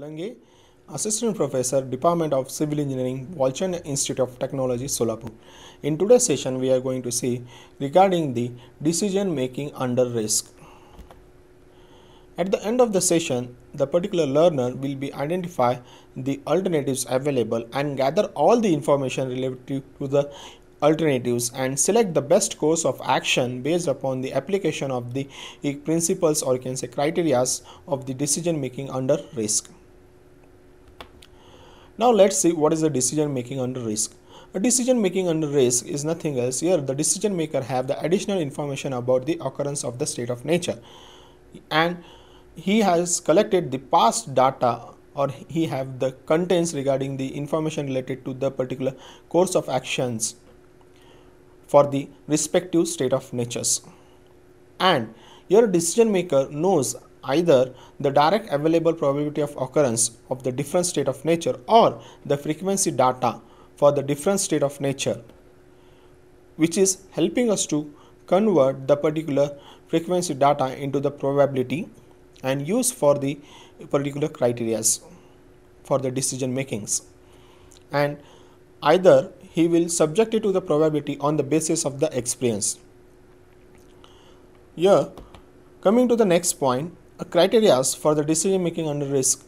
Lange, Assistant Professor, Department of Civil Engineering, Walchan Institute of Technology, Solapur. In today's session, we are going to see regarding the decision making under risk. At the end of the session, the particular learner will be identify the alternatives available and gather all the information relative to the alternatives and select the best course of action based upon the application of the principles or you can say criterias of the decision making under risk. Now let's see what is the decision making under risk. A decision making under risk is nothing else. Here the decision maker have the additional information about the occurrence of the state of nature and he has collected the past data or he have the contents regarding the information related to the particular course of actions for the respective state of natures and your decision maker knows either the direct available probability of occurrence of the different state of nature or the frequency data for the different state of nature which is helping us to convert the particular frequency data into the probability and use for the particular criterias for the decision makings and either he will subject it to the probability on the basis of the experience. Here, coming to the next point, criteria for the decision making under risk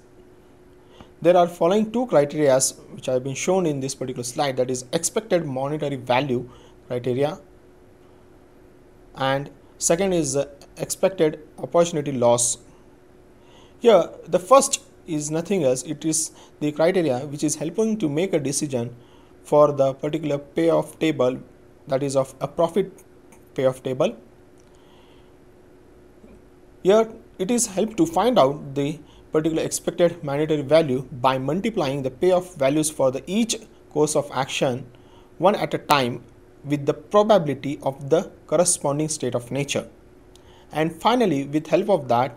there are following two criteria which have been shown in this particular slide that is expected monetary value criteria and second is expected opportunity loss here the first is nothing else it is the criteria which is helping to make a decision for the particular payoff table that is of a profit payoff table here it is helped to find out the particular expected monetary value by multiplying the payoff values for the each course of action one at a time with the probability of the corresponding state of nature. And finally, with help of that,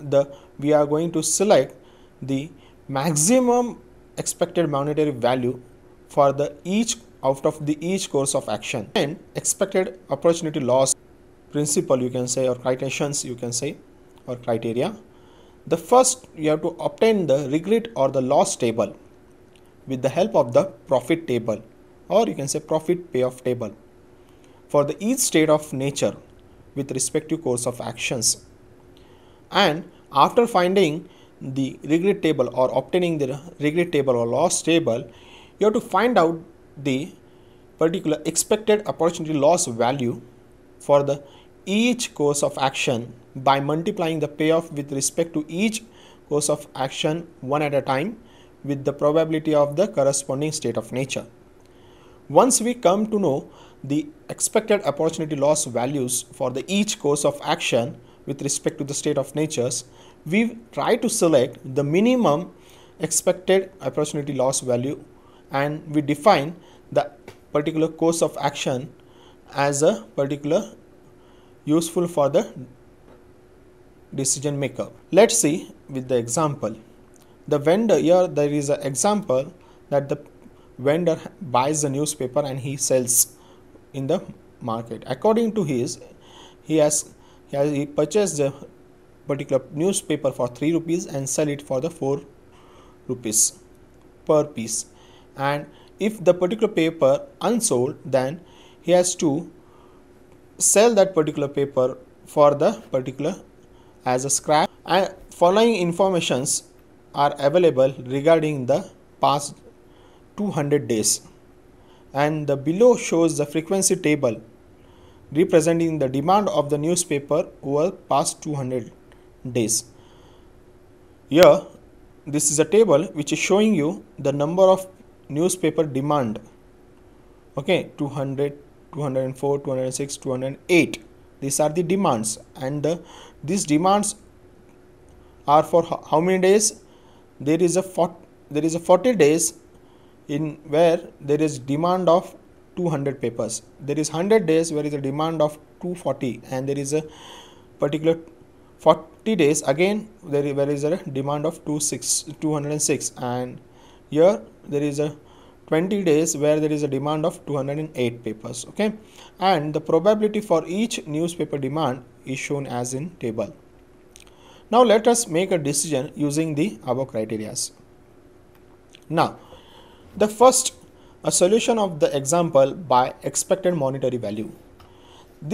the we are going to select the maximum expected monetary value for the each out of the each course of action and expected opportunity loss principle you can say or criterions you can say or criteria. The first you have to obtain the regret or the loss table with the help of the profit table or you can say profit payoff table for the each state of nature with respective course of actions and after finding the regret table or obtaining the regret table or loss table you have to find out the particular expected opportunity loss value for the each course of action by multiplying the payoff with respect to each course of action one at a time with the probability of the corresponding state of nature. Once we come to know the expected opportunity loss values for the each course of action with respect to the state of natures, we try to select the minimum expected opportunity loss value and we define the particular course of action as a particular useful for the decision maker. Let's see with the example. The vendor here there is an example that the vendor buys the newspaper and he sells in the market. According to his, he has he has he purchased the particular newspaper for three rupees and sell it for the four rupees per piece. And if the particular paper unsold, then he has to sell that particular paper for the particular as a scrap, and following informations are available regarding the past 200 days and the below shows the frequency table representing the demand of the newspaper over past 200 days here this is a table which is showing you the number of newspaper demand okay 200 204 206 208 these are the demands and the these demands are for how many days there is a 40, there is a 40 days in where there is demand of 200 papers there is 100 days where is a demand of 240 and there is a particular 40 days again there is, where is a demand of 26 206 and here there is a 20 days where there is a demand of 208 papers okay and the probability for each newspaper demand is shown as in table now let us make a decision using the above criterias now the first a solution of the example by expected monetary value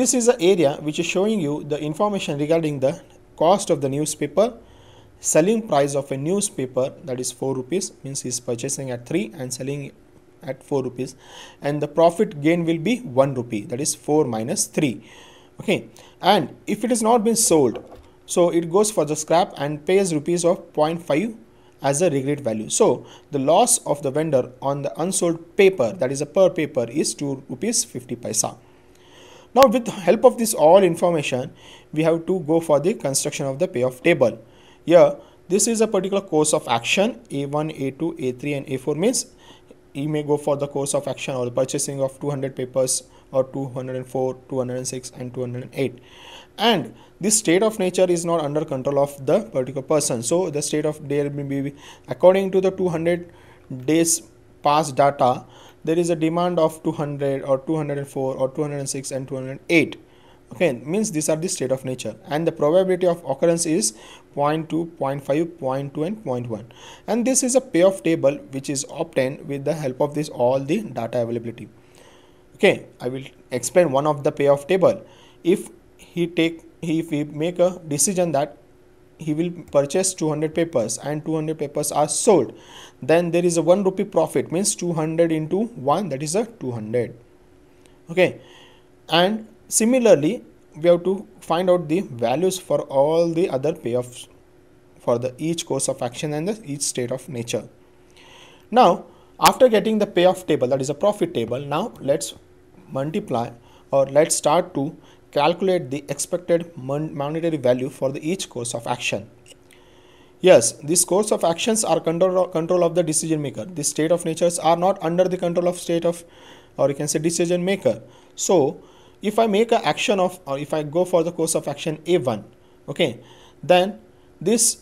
this is the area which is showing you the information regarding the cost of the newspaper selling price of a newspaper that is 4 rupees means he is purchasing at 3 and selling at 4 rupees and the profit gain will be 1 rupee that is 4 minus 3 okay and if it has not been sold so it goes for the scrap and pays rupees of 0.5 as a regret value so the loss of the vendor on the unsold paper that is a per paper is 2 rupees 50 paisa now with help of this all information we have to go for the construction of the payoff table here this is a particular course of action a1 a2 a3 and a4 means you may go for the course of action or the purchasing of 200 papers or 204 206 and 208 and this state of nature is not under control of the particular person so the state of there may be according to the 200 days past data there is a demand of 200 or 204 or 206 and 208 okay means these are the state of nature and the probability of occurrence is 0 0.2 0 0.5 0 0.2 and 0.1 and this is a payoff table which is obtained with the help of this all the data availability okay i will explain one of the payoff table if he take if he make a decision that he will purchase 200 papers and 200 papers are sold then there is a 1 rupee profit means 200 into 1 that is a 200 okay and Similarly, we have to find out the values for all the other payoffs for the each course of action and the each state of nature. Now, after getting the payoff table, that is a profit table, now let's multiply or let's start to calculate the expected monetary value for the each course of action. Yes, these course of actions are control, control of the decision maker. The state of natures are not under the control of state of or you can say decision maker. So, if I make an action of or if I go for the course of action A1 okay then this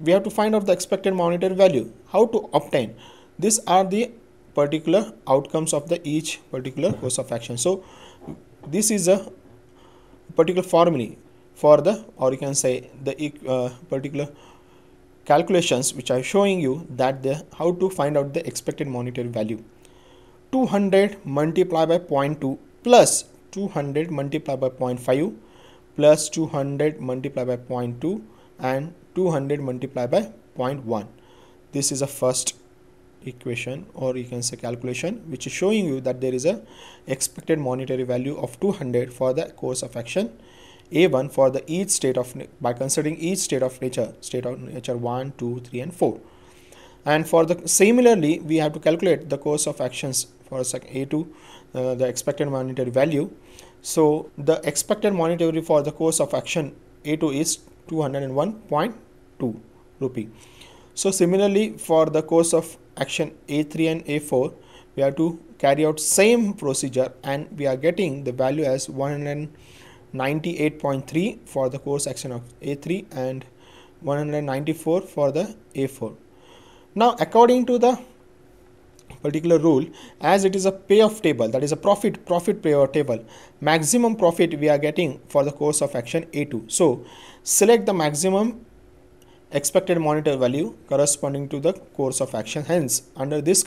we have to find out the expected monetary value how to obtain these are the particular outcomes of the each particular course of action so this is a particular formulae for the or you can say the uh, particular calculations which I'm showing you that the how to find out the expected monetary value 200 multiplied by 0.2 plus 200 multiplied by 0.5 plus 200 multiplied by 0.2 and 200 multiplied by 0.1 this is a first equation or you can say calculation which is showing you that there is a expected monetary value of 200 for the course of action a1 for the each state of by considering each state of nature state of nature 1 2 3 and 4 and for the similarly we have to calculate the course of actions for a second A2, uh, the expected monetary value. So the expected monetary for the course of action A2 is 201.2 rupee. So similarly for the course of action A3 and A4, we have to carry out same procedure and we are getting the value as 198.3 for the course action of A3 and 194 for the A4. Now according to the particular rule as it is a payoff table that is a profit profit payoff table maximum profit we are getting for the course of action a2 so select the maximum expected monetary value corresponding to the course of action hence under this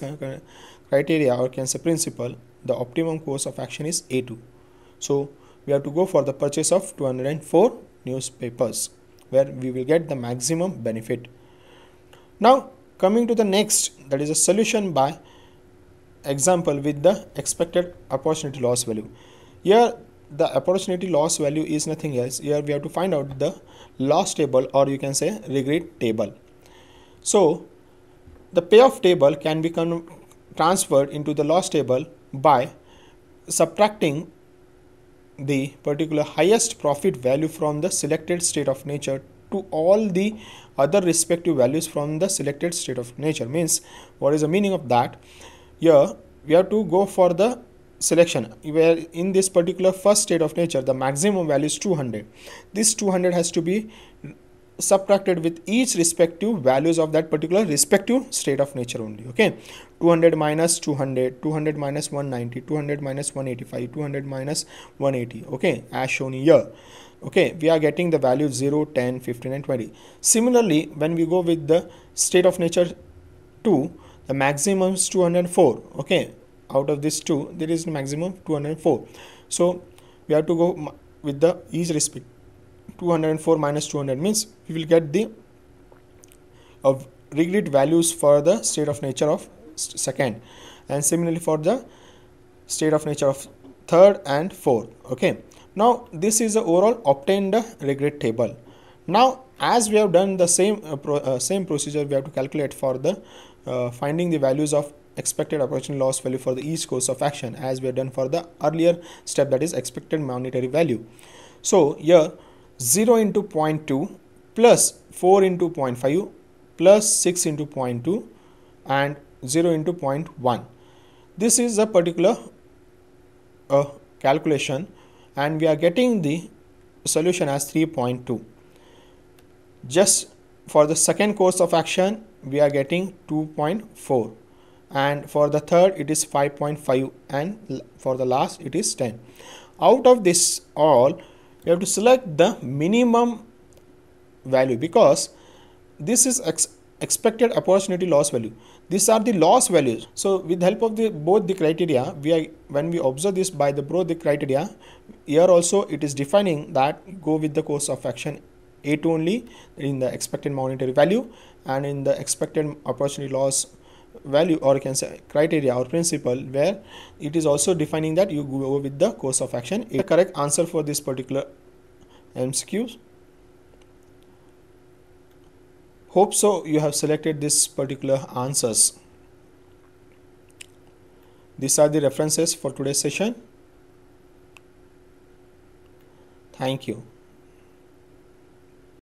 criteria or can say principle the optimum course of action is a2 so we have to go for the purchase of 204 newspapers where we will get the maximum benefit now coming to the next that is a solution by example with the expected opportunity loss value here the opportunity loss value is nothing else here we have to find out the loss table or you can say regret table so the payoff table can be transferred into the loss table by subtracting the particular highest profit value from the selected state of nature to all the other respective values from the selected state of nature means what is the meaning of that here we have to go for the selection where in this particular first state of nature the maximum value is 200 this 200 has to be subtracted with each respective values of that particular respective state of nature only okay 200 minus 200 200 minus 190 200 minus 185 200 minus 180 okay as shown here okay we are getting the value 0 10 15 and 20 similarly when we go with the state of nature 2 the maximum is 204 okay out of this two there is maximum 204 so we have to go with the each respect 204 minus 200 means we will get the of regret values for the state of nature of second and similarly for the state of nature of third and fourth okay now this is the overall obtained regret table now as we have done the same uh, pro, uh, same procedure we have to calculate for the uh, finding the values of expected operational loss value for the each course of action as we have done for the earlier step that is expected monetary value. So here 0 into 0.2 plus 4 into 0.5 plus 6 into 0.2 and 0 into 0.1. This is a particular uh, calculation and we are getting the solution as 3.2. Just for the second course of action we are getting 2.4 and for the third it is 5.5 and for the last it is 10 out of this all you have to select the minimum value because this is ex expected opportunity loss value these are the loss values so with help of the both the criteria we are when we observe this by the both the criteria here also it is defining that go with the course of action a2 only in the expected monetary value and in the expected opportunity loss value or you can say criteria or principle where it is also defining that you go with the course of action. A correct answer for this particular MCQ. Hope so you have selected this particular answers. These are the references for today's session. Thank you.